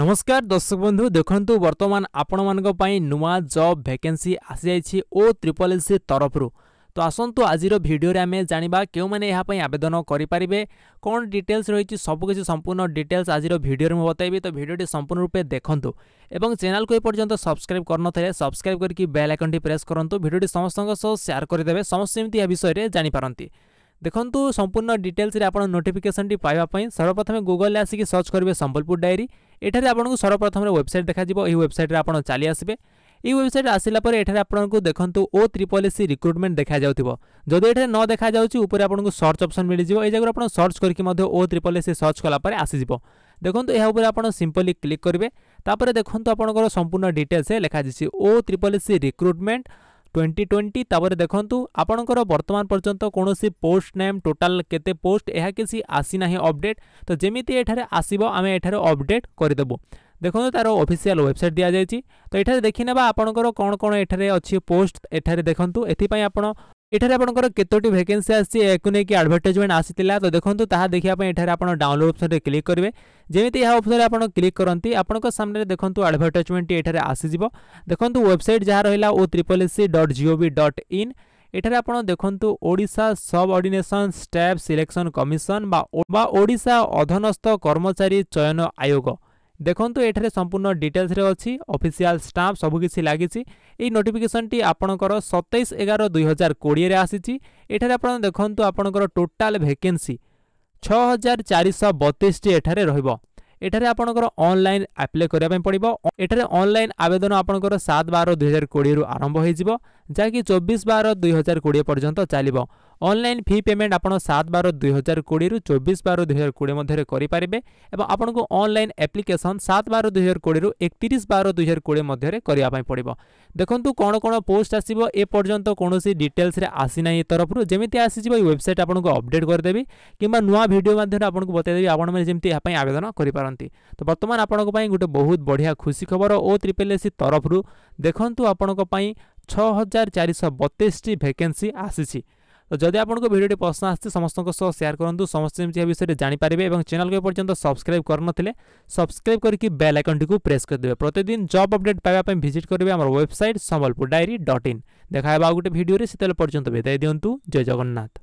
নমস্কার দর্শক বন্ধু দেখন্তু বর্তমান আপনার নূয়া জব ভ্যাকেন্সি আসিযাই ও ট্রিপল এল সি তরফর তো আসন্তু আজির ভিডিওরে আমি জাঁয়া কেউ মানে এপাই আবেদন করে পারে কোণ ডিটেলস রয়েছে সবুকিছি সম্পূর্ণ ডিটেলস আজির ভিডিওরে মু বতাইবি তো ভিডিওটি সম্পূর্ণ রূপে দেখন্তু এবং চ্যানেলকে এপর্যন্ত সবসক্রাইব করনলে সবসক্রাইব করি বেল আইকনটি প্রেস করতু ভিডিওটি সমস্ত সহ সেয়ার করে দেবে সমস্ত এমনি এ বিষয়ে জাঁপারতি ଦେଖନ୍ତୁ ସମ୍ପୂର୍ଣ୍ଣ ଡିଟେଲ୍ସରେ ଆପଣ ନୋଟିଫିକେସନଟି ପାଇବା ପାଇଁ ସର୍ବପ୍ରଥମେ ଗୁଗଲରେ ଆସିକି ସର୍ଚ୍ଚ କରିବେ ସମ୍ବଲପୁର ଡାଏରୀ ଏଠାରେ ଆପଣଙ୍କୁ ସର୍ବପ୍ରଥମରେ ୱେବସାଇଟ୍ ଦେଖାଯିବ ଏହି ୱେବସାଇଟ୍ରେ ଆପଣ ଚାଲି ଆସିବେ এই ওয়েবসাইট আসিলা পরে এখানে আপনার দেখুন ও ত্রিপল এসি রিক্রুটমেন্ট দেখা যাওয়া যদি এখানে ন দেখা যাচ্ছে উপরে আপনার সর্চ অপসন মিলিযোগ এই জায়গায় আপনার সর্চ করি ও ত্রিপল এসি সর্চ কলাপরে আসিযোগ দেখুন এর উপরে আপনার সিম্পলি ক্লিক করবে তাপরে দেখুন আপনার সম্পূর্ণ ডিটেলসে লেখা যাচ্ছে ও triple AC recruitment twenty twenty ତାପରେ ଦେଖନ୍ତୁ ଆପଣଙ୍କର ବର୍ତ୍ତମାନ ପର୍ଯ୍ୟନ୍ତ କୌଣସି ପୋଷ୍ଟ ନେମ୍ ଟୋଟାଲ କେତେ ପୋଷ୍ଟ ଏହା କିଛି ଆସିନାହିଁ ଅପଡେଟ୍ ତ ଯେମିତି ଏଠାରେ ଆସିବ ଆମେ ଏଠାରେ ଅପଡେଟ୍ କରିଦେବୁ ଦେଖନ୍ତୁ ତାର ଅଫିସିଆଲ୍ ୱେବସାଇଟ୍ ଦିଆଯାଇଛି ତ ଏଠାରେ ଦେଖିନେବା ଆପଣଙ୍କର କ'ଣ କ'ଣ ଏଠାରେ ଅଛି ପୋଷ୍ଟ ଏଠାରେ ଦେଖନ୍ତୁ ଏଥିପାଇଁ ଆପଣ এখানে আপনার কতটি ভ্যাকেন্সি আসছে এখন নেই আডভর্টাইজমেন্ট আসিলা তো দেখুন তাহা দেখা এখানে আপনার ডাউনলোড অপসনরে ক্লিক করবে যেমি এ অপশনে আপনার ক্লিক করতে আপনার সামনে দেখুন আডভর্টাইজমেন্টটি এখানে আসিযোগ দেখুন ওয়েবসাইট যা রহলা O triple A C dot gov dot in আপনার দেখুন ওড়শা সব অর্ডিনেসন স্টাফ সিলেকশন কমিশন বা ওড়শা অধনস্থ কর্মচারী চয়ন আয়োগ দেখন্তু এখানে সম্পূর্ণ ডিটেলসরে অছি অফিসিয়াল স্টাম্প সবুকিছি লাগিছি এই নোটিফিকেশনটি আপনার সতেইশ এগার দুই হাজার কোড়িয়ে আসিছি এখানে আপনার দেখন্তু আপনার টোটাল ভ্যাকেন্সি ছ হাজার চারিশ বতিশটি এখানে রহব এখানে আপনার অনলাইন আপ্লাই করা পড়ব এখানে অনলাইন আবেদন আপনার সাত বার দুই হাজার কোড়িয়ে আরম্ভ হয়ে যাব যা কি চব্বিশ বার দুই হাজার কোড়িয়ে পর্যন্ত চালব অনলাইন ফি পেমেন্ট আপনার সাত বার দুই হাজার কোড়ি চব্বিশ বার দুই হাজার কোড়ি মধ্যে করে এবং আপনার অনলাইন আপ্লিকেসন সাত বার দুই হাজার কোড়ি একত্রিশ বার দুই হাজার কোড়ি মধ্যে করা পড়ব দেখুন কোণ কোণ পোস্ট আসব এ পর্যন্ত কৌশি ডিটেলসে আসি না এ তরফ যেমি আসি যাব ওয়েবসাইট আপনার অপডেট করেদেবি কিংবা নয় ভিডিও মাধ্যমে আপনার বতাইদেবি আপনার যেমি এপাই আবেদন করে পারতি তো বর্তমান আপনার গোটে বহু বড়িয়া খুশি খবর ও ট্রিপল এসি তরফ দেখুন আপনার ছ হাজার চারিশ বতিশটি ভ্যাকেন্সি আসিছে যদি আপনার ভিডিওটি পসন্দ আসছে সমস্ত সেয়ার করতু সমস্ত বিষয়ে জাঁপারে এবং চ্যানেল এপর্যন্ত সবসক্রাইব করলে সবসক্রাইব করি বেল আইকনটি প্রেস করেদেবে প্রতিদিন জব অপডেট পাওয়া ভিজিট করবে আমার website Sambalpur diary dot in দেখা গোটে ভিডিওরে সেতলে পর্যন্ত বিদায় দিও জয় জগন্নাথ